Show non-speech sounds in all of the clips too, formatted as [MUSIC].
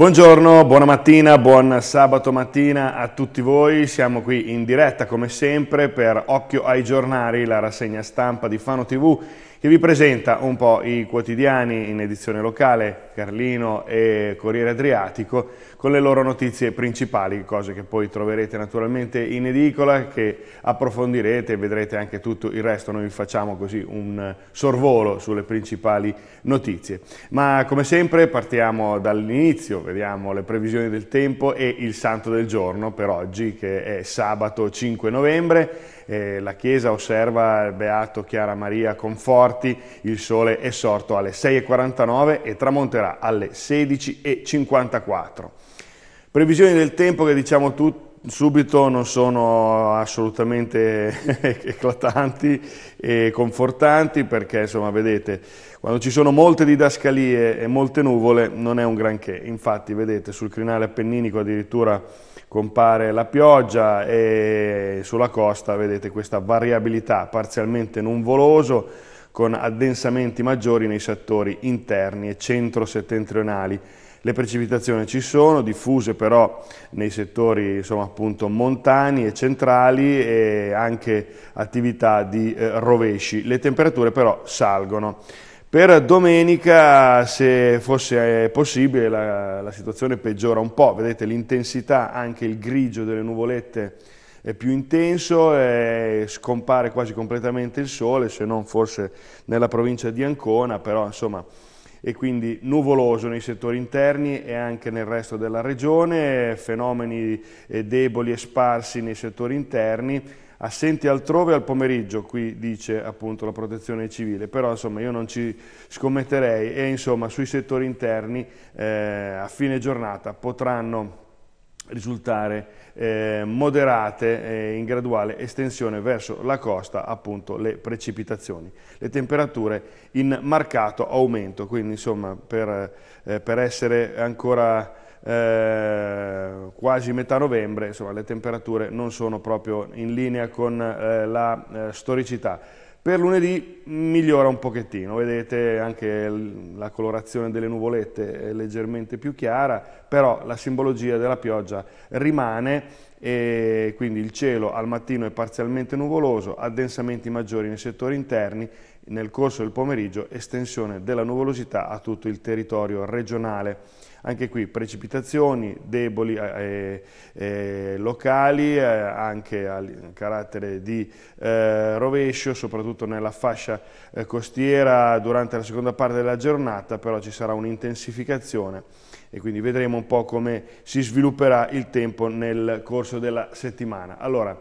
Buongiorno, buona mattina, buon sabato mattina a tutti voi. Siamo qui in diretta come sempre per Occhio ai giornali, la rassegna stampa di Fano TV che vi presenta un po' i quotidiani in edizione locale, Carlino e Corriere Adriatico, con le loro notizie principali, cose che poi troverete naturalmente in edicola, che approfondirete e vedrete anche tutto il resto. Noi facciamo così un sorvolo sulle principali notizie. Ma come sempre partiamo dall'inizio, vediamo le previsioni del tempo e il santo del giorno per oggi, che è sabato 5 novembre. Eh, la Chiesa osserva il Beato Chiara Maria Conforti, il sole è sorto alle 6.49 e tramonterà alle 16.54. Previsioni del tempo che diciamo tutti subito non sono assolutamente [LAUGHS] eclatanti e confortanti perché insomma vedete quando ci sono molte didascalie e molte nuvole non è un granché infatti vedete sul crinale appenninico addirittura compare la pioggia e sulla costa vedete questa variabilità parzialmente nuvoloso con addensamenti maggiori nei settori interni e centro-settentrionali le precipitazioni ci sono, diffuse però nei settori insomma, appunto, montani e centrali e anche attività di eh, rovesci. Le temperature però salgono. Per domenica, se fosse eh, possibile, la, la situazione peggiora un po', vedete l'intensità, anche il grigio delle nuvolette è più intenso, eh, scompare quasi completamente il sole, se non forse nella provincia di Ancona, però insomma e quindi nuvoloso nei settori interni e anche nel resto della regione, fenomeni eh, deboli e sparsi nei settori interni, assenti altrove al pomeriggio, qui dice appunto la protezione civile, però insomma io non ci scommetterei e insomma sui settori interni eh, a fine giornata potranno risultare eh, moderate eh, in graduale estensione verso la costa appunto le precipitazioni. Le temperature in marcato aumento, quindi insomma per, eh, per essere ancora eh, quasi metà novembre insomma, le temperature non sono proprio in linea con eh, la eh, storicità. Per lunedì migliora un pochettino, vedete anche la colorazione delle nuvolette è leggermente più chiara, però la simbologia della pioggia rimane e quindi il cielo al mattino è parzialmente nuvoloso, addensamenti maggiori nei settori interni nel corso del pomeriggio estensione della nuvolosità a tutto il territorio regionale. Anche qui precipitazioni deboli eh, eh, eh locali, eh, anche al carattere di eh, rovescio, soprattutto nella fascia eh, costiera durante la seconda parte della giornata, però ci sarà un'intensificazione e quindi vedremo un po' come si svilupperà il tempo nel corso della settimana. Allora,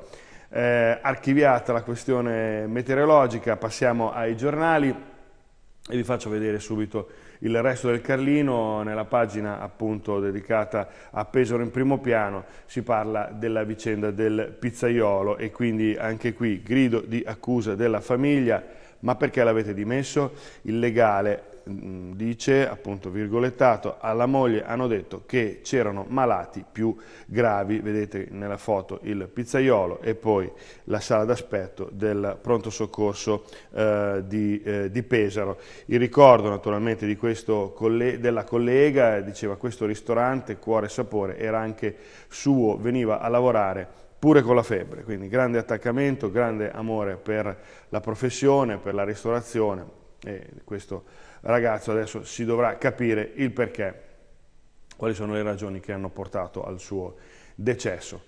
eh, archiviata la questione meteorologica, passiamo ai giornali e vi faccio vedere subito il resto del Carlino nella pagina appunto dedicata a Pesaro in primo piano si parla della vicenda del pizzaiolo e quindi anche qui grido di accusa della famiglia ma perché l'avete dimesso? Il legale Mm, dice, appunto virgolettato, alla moglie hanno detto che c'erano malati più gravi, vedete nella foto il pizzaiolo e poi la sala d'aspetto del pronto soccorso eh, di, eh, di, Pesaro. Il ricordo naturalmente colle della collega, diceva questo ristorante, cuore e sapore, era anche suo, veniva a lavorare pure con la febbre, quindi grande attaccamento, grande amore per la professione, per la ristorazione e questo ragazzo adesso si dovrà capire il perché, quali sono le ragioni che hanno portato al suo decesso.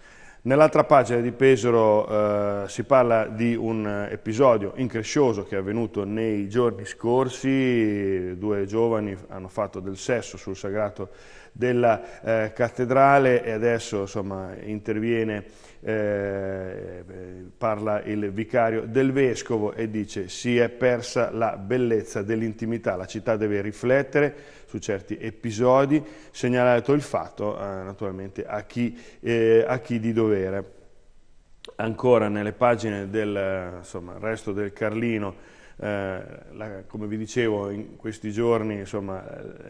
Nell'altra pagina di Pesaro eh, si parla di un episodio increscioso che è avvenuto nei giorni scorsi, due giovani hanno fatto del sesso sul sagrato della eh, cattedrale e adesso insomma, interviene, eh, parla il vicario del vescovo e dice si è persa la bellezza dell'intimità, la città deve riflettere su certi episodi, segnalato il fatto eh, naturalmente a chi, eh, a chi di dovere. Ancora nelle pagine del insomma, resto del Carlino eh, la, come vi dicevo in questi giorni insomma,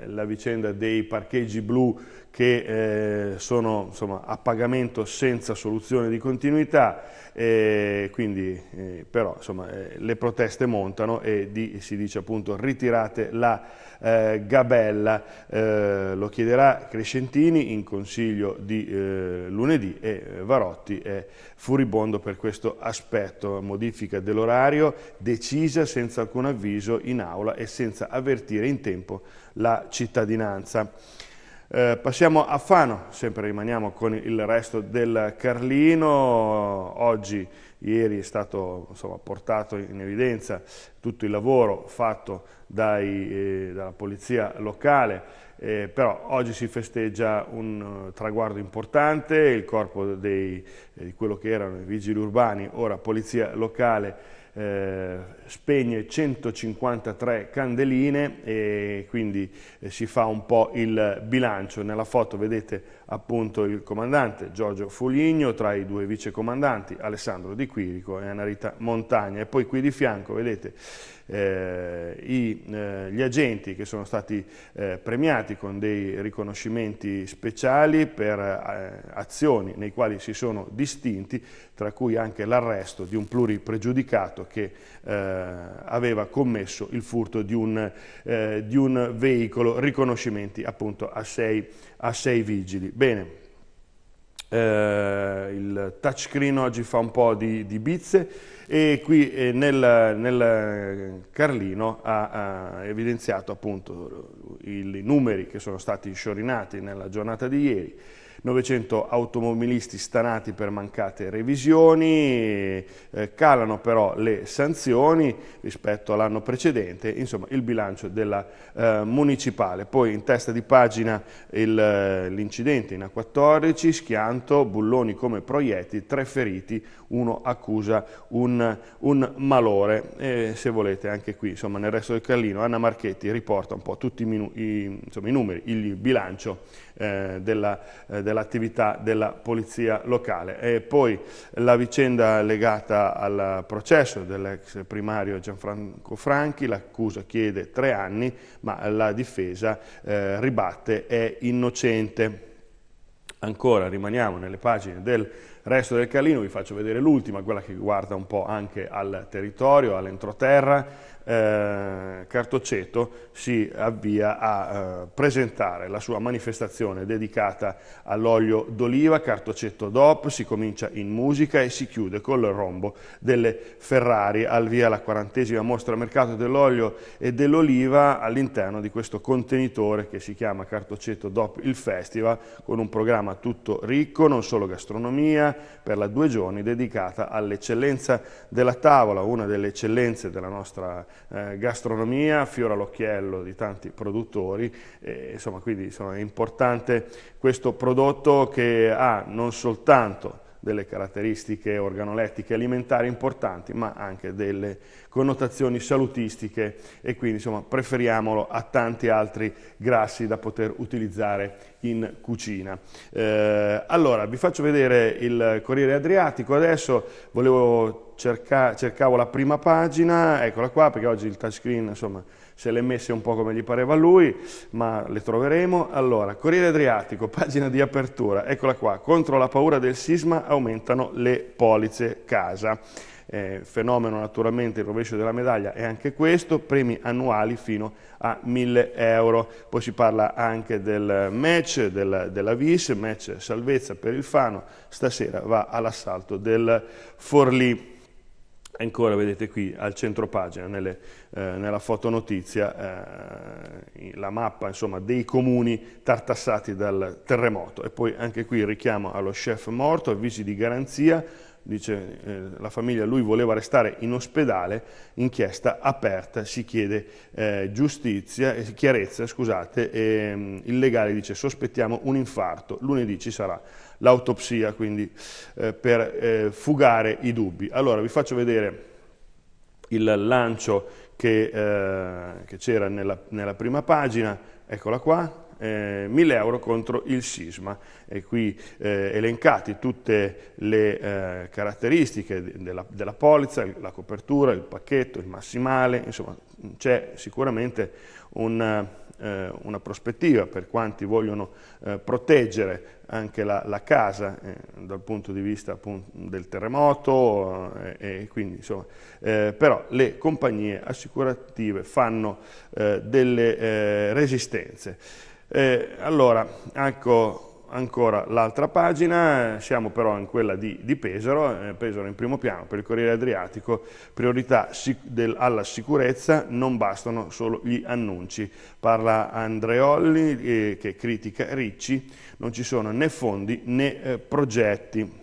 la vicenda dei parcheggi blu che eh, sono insomma, a pagamento senza soluzione di continuità, eh, quindi, eh, però insomma, eh, le proteste montano e di, si dice appunto ritirate la eh, gabella, eh, lo chiederà Crescentini in consiglio di lunedì e Varotti è furibondo per questo aspetto, modifica dell'orario decisa senza senza alcun avviso in aula e senza avvertire in tempo la cittadinanza. Eh, passiamo a Fano, sempre rimaniamo con il resto del Carlino, oggi, ieri è stato insomma, portato in evidenza tutto il lavoro fatto dai, eh, dalla polizia locale, eh, però oggi si festeggia un uh, traguardo importante, il corpo dei, eh, di quello che erano i vigili urbani, ora polizia locale, eh, spegne 153 candeline e quindi eh, si fa un po' il bilancio. Nella foto vedete appunto il comandante Giorgio Foligno, tra i due vicecomandanti Alessandro Di Quirico e Anarita Montagna. E poi qui di fianco vedete eh, i, eh, gli agenti che sono stati eh, premiati con dei riconoscimenti speciali per eh, azioni nei quali si sono distinti, tra cui anche l'arresto di un pluripregiudicato che eh, aveva commesso il furto di un, eh, di un veicolo, riconoscimenti appunto a sei, a sei vigili. Bene, eh, il touchscreen oggi fa un po' di, di bizze e qui eh, nel, nel, eh, Carlino ha, ha evidenziato appunto i numeri che sono stati sciorinati nella giornata di ieri, 900 automobilisti stanati per mancate revisioni, eh, calano però le sanzioni rispetto all'anno precedente, insomma il bilancio della eh, municipale. Poi in testa di pagina eh, l'incidente in A14, schianto, bulloni come proietti, tre feriti, uno accusa un, un malore. E se volete anche qui, insomma nel resto del Carlino, Anna Marchetti riporta un po' tutti i, i, insomma, i numeri, il bilancio eh, eh, dell'attività della polizia locale. E poi la vicenda legata al processo dell'ex primario Gianfranco Franchi, l'accusa chiede tre anni, ma la difesa eh, ribatte è innocente. Ancora rimaniamo nelle pagine del resto del Carlino, vi faccio vedere l'ultima, quella che guarda un po' anche al territorio, all'entroterra, eh, Cartoceto si avvia a eh, presentare la sua manifestazione dedicata all'olio d'oliva, Cartoceto DOP, si comincia in musica e si chiude col rombo delle Ferrari al via la quarantesima mostra mercato dell'olio e dell'oliva all'interno di questo contenitore che si chiama Cartoceto DOP il Festival con un programma tutto ricco, non solo gastronomia, per la due giorni dedicata all'eccellenza della tavola, una delle eccellenze della nostra eh, gastronomia fiora l'occhiello di tanti produttori, eh, insomma quindi insomma, è importante questo prodotto che ha non soltanto delle caratteristiche organolettiche alimentari importanti, ma anche delle connotazioni salutistiche e quindi insomma, preferiamolo a tanti altri grassi da poter utilizzare in cucina. Eh, allora, vi faccio vedere il Corriere Adriatico adesso, volevo cerca, cercavo la prima pagina, eccola qua perché oggi il touchscreen insomma se le messe un po' come gli pareva lui, ma le troveremo. Allora, Corriere Adriatico, pagina di apertura, eccola qua, contro la paura del sisma aumentano le polizze casa. Eh, fenomeno naturalmente il rovescio della medaglia è anche questo, premi annuali fino a 1000 euro. Poi si parla anche del match del, della VIS, match salvezza per il Fano, stasera va all'assalto del Forlì ancora vedete qui al centro pagina, nelle, eh, nella fotonotizia, eh, la mappa insomma, dei comuni tartassati dal terremoto. E poi anche qui richiamo allo chef morto, avvisi di garanzia, dice eh, la famiglia, lui voleva restare in ospedale, inchiesta aperta, si chiede eh, giustizia, eh, chiarezza, scusate, e, mm, il legale dice sospettiamo un infarto, lunedì ci sarà l'autopsia, quindi eh, per eh, fugare i dubbi. Allora vi faccio vedere il lancio che eh, c'era nella, nella prima pagina, eccola qua, eh, 1000 euro contro il sisma. E qui eh, elencati tutte le eh, caratteristiche della, della polizza, la copertura, il pacchetto, il massimale, insomma c'è sicuramente un eh, una prospettiva per quanti vogliono eh, proteggere anche la, la casa eh, dal punto di vista appunto, del terremoto eh, quindi, insomma, eh, però le compagnie assicurative fanno eh, delle resistenze. Eh, allora, ecco ancora l'altra pagina, siamo però in quella di, di Pesaro, eh, Pesaro in primo piano per il Corriere Adriatico, priorità del, alla sicurezza, non bastano solo gli annunci. Parla Andreolli eh, che critica Ricci, non ci sono né fondi né eh, progetti.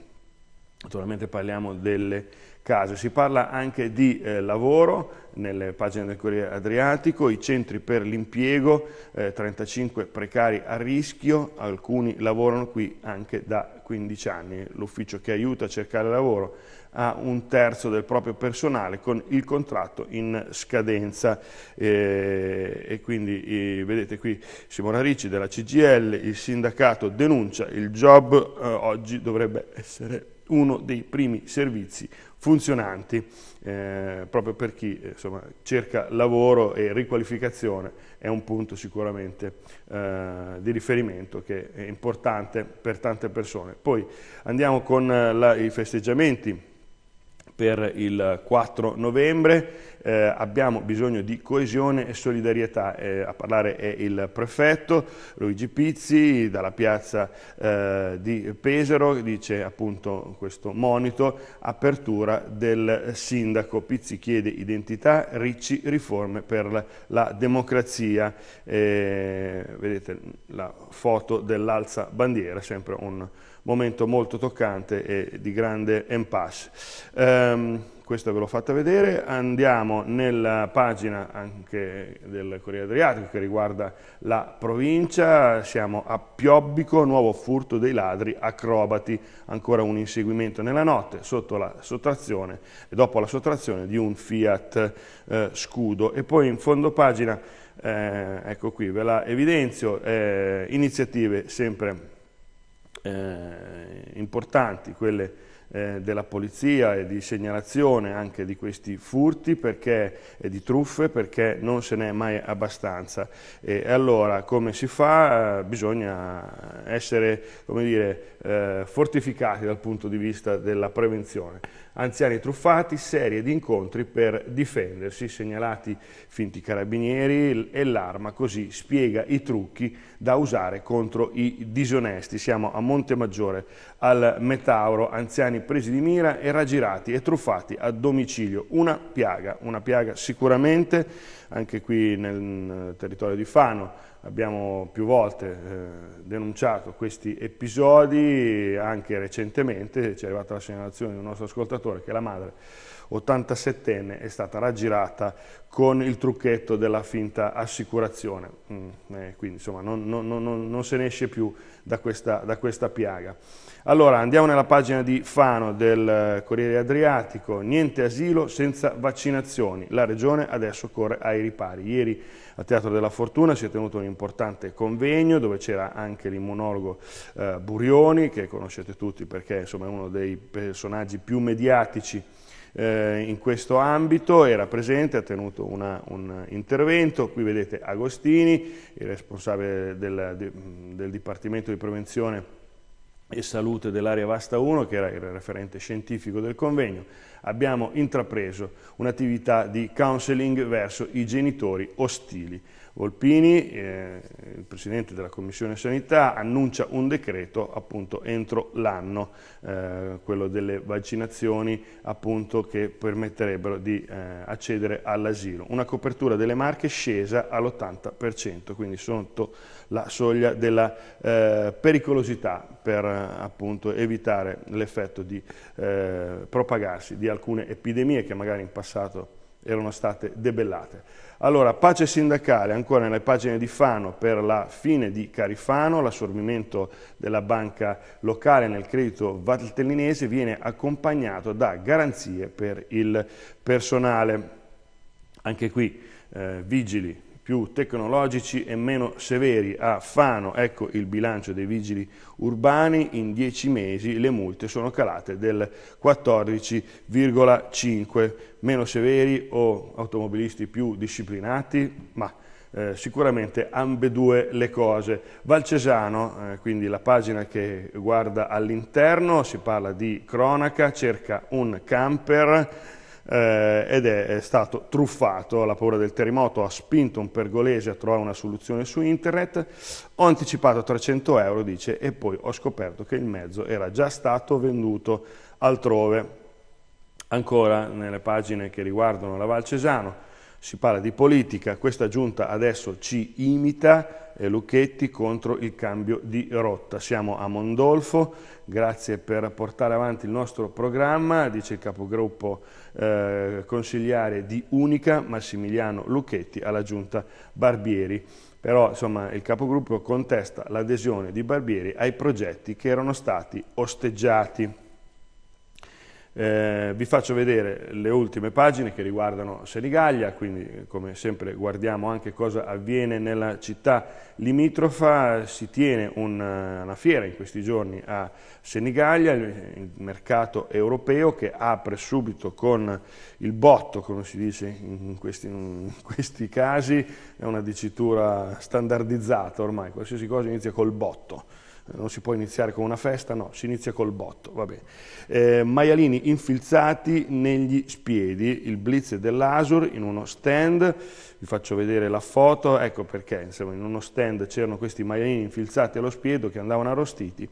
Naturalmente parliamo delle case. Si parla anche di eh, lavoro nelle pagine del Corriere Adriatico, i centri per l'impiego, eh, 35 precari a rischio, alcuni lavorano qui anche da 15 anni. L'ufficio che aiuta a cercare lavoro ha un terzo del proprio personale con il contratto in scadenza eh, e quindi eh, vedete qui Simona Ricci della CGL, il sindacato denuncia, il job eh, oggi dovrebbe essere uno dei primi servizi funzionanti eh, proprio per chi eh, insomma, cerca lavoro e riqualificazione è un punto sicuramente eh, di riferimento che è importante per tante persone. Poi andiamo con eh, la, i festeggiamenti per il 4 novembre eh, abbiamo bisogno di coesione e solidarietà. Eh, a parlare è il prefetto Luigi Pizzi dalla piazza eh, di Pesaro, dice appunto questo monito, apertura del sindaco. Pizzi chiede identità, Ricci riforme per la democrazia. Eh, vedete la foto dell'alza bandiera, sempre un momento molto toccante e di grande impasse. Um, questo ve l'ho fatta vedere, andiamo nella pagina anche del Corriere Adriatico che riguarda la provincia, siamo a Piobbico, nuovo furto dei ladri, acrobati, ancora un inseguimento nella notte sotto la sottrazione e dopo la sottrazione di un Fiat eh, Scudo e poi in fondo pagina, eh, ecco qui ve la evidenzio, eh, iniziative sempre eh, importanti, quelle eh, della polizia e di segnalazione anche di questi furti e di truffe perché non se n'è mai abbastanza. E allora come si fa? Eh, bisogna essere dire, eh, fortificati dal punto di vista della prevenzione. Anziani truffati, serie di incontri per difendersi, segnalati finti carabinieri e l'arma così spiega i trucchi da usare contro i disonesti. Siamo a Montemaggiore al Metauro, anziani presi di mira e raggirati e truffati a domicilio. Una piaga, una piaga sicuramente, anche qui nel territorio di Fano, abbiamo più volte eh, denunciato questi episodi, anche recentemente ci è arrivata la segnalazione di un nostro ascoltatore che la madre 87enne è stata raggirata con il trucchetto della finta assicurazione, mm, eh, quindi insomma non, non, non, non, se ne esce più da questa, da questa piaga. Allora andiamo nella pagina di Fano del eh, Corriere Adriatico, niente asilo senza vaccinazioni, la regione adesso corre ai ripari. Ieri al Teatro della Fortuna si è tenuto un importante convegno dove c'era anche l'immunologo eh, Burioni, che conoscete tutti perché insomma, è uno dei personaggi più mediatici eh, in questo ambito, era presente, ha tenuto una, un intervento, qui vedete Agostini, il responsabile del, del Dipartimento di Prevenzione e Salute dell'area Vasta 1, che era il referente scientifico del convegno, abbiamo intrapreso un'attività di counseling verso i genitori ostili. Volpini, eh, il Presidente della Commissione Sanità, annuncia un decreto appunto entro l'anno, eh, quello delle vaccinazioni appunto che permetterebbero di eh, accedere all'asilo. Una copertura delle marche scesa all'80%, quindi sotto la soglia della eh, pericolosità per appunto evitare l'effetto di eh, propagarsi di alcune epidemie che magari in passato erano state debellate. Allora, pace sindacale, ancora nelle pagine di Fano per la fine di Carifano, l'assorbimento della banca locale nel credito valtellinese viene accompagnato da garanzie per il personale. Anche qui eh, vigili più tecnologici e meno severi. A Fano, ecco il bilancio dei vigili urbani, in dieci mesi le multe sono calate del 14,5. Meno severi o automobilisti più disciplinati? Ma eh, sicuramente ambedue le cose. Valcesano, eh, quindi la pagina che guarda all'interno, si parla di cronaca, cerca un camper, eh, ed è, stato truffato, la paura del terremoto ha spinto un pergolese a trovare una soluzione su internet, ho anticipato 300 euro, dice, e poi ho scoperto che il mezzo era già stato venduto altrove. Ancora nelle pagine che riguardano la Valcesano, si parla di politica, questa giunta adesso ci imita, eh, Lucchetti contro il cambio di rotta. Siamo a Mondolfo, grazie per portare avanti il nostro programma, dice il capogruppo eh, consigliare di Unica, Massimiliano Lucchetti, alla giunta Barbieri. Però insomma, il capogruppo contesta l'adesione di Barbieri ai progetti che erano stati osteggiati. Eh, vi faccio vedere le ultime pagine che riguardano Senigallia, quindi come sempre guardiamo anche cosa avviene nella città limitrofa, si tiene un, eh, una fiera in questi giorni a Senigallia, il mercato europeo che apre subito con il botto, come si dice in questi, in questi casi, è una dicitura standardizzata ormai, qualsiasi cosa inizia col botto non si può iniziare con una festa, no, si inizia col botto, va bene. Eh, maialini infilzati negli spiedi, il blitz dell'Asur in uno stand, vi faccio vedere la foto, ecco perché, insomma, in uno stand c'erano questi maialini infilzati allo spiedo che andavano arrostiti,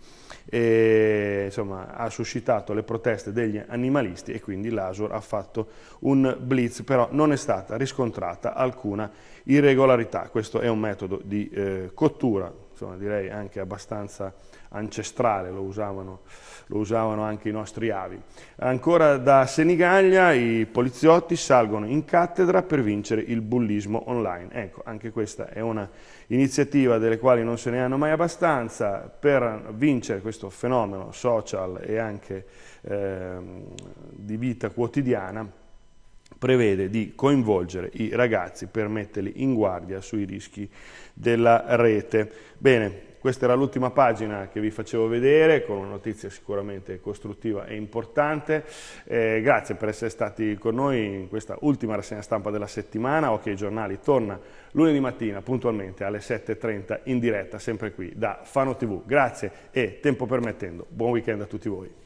e, insomma, ha suscitato le proteste degli animalisti e quindi l'Asur ha fatto un blitz, però non è stata riscontrata alcuna irregolarità, questo è un metodo di eh, cottura insomma, direi anche abbastanza ancestrale, lo usavano, lo usavano anche i nostri avi. Ancora da Senigallia i poliziotti salgono in cattedra per vincere il bullismo online. Ecco, anche questa è un'iniziativa delle quali non se ne hanno mai abbastanza per vincere questo fenomeno social e anche eh, di vita quotidiana prevede di coinvolgere i ragazzi per metterli in guardia sui rischi della rete. Bene, questa era l'ultima pagina che vi facevo vedere, con una notizia sicuramente costruttiva e importante. Eh, grazie per essere stati con noi in questa ultima rassegna stampa della settimana. Ok Giornali torna lunedì mattina puntualmente alle 7.30 in diretta, sempre qui da Fano TV. Grazie e, tempo permettendo, buon weekend a tutti voi.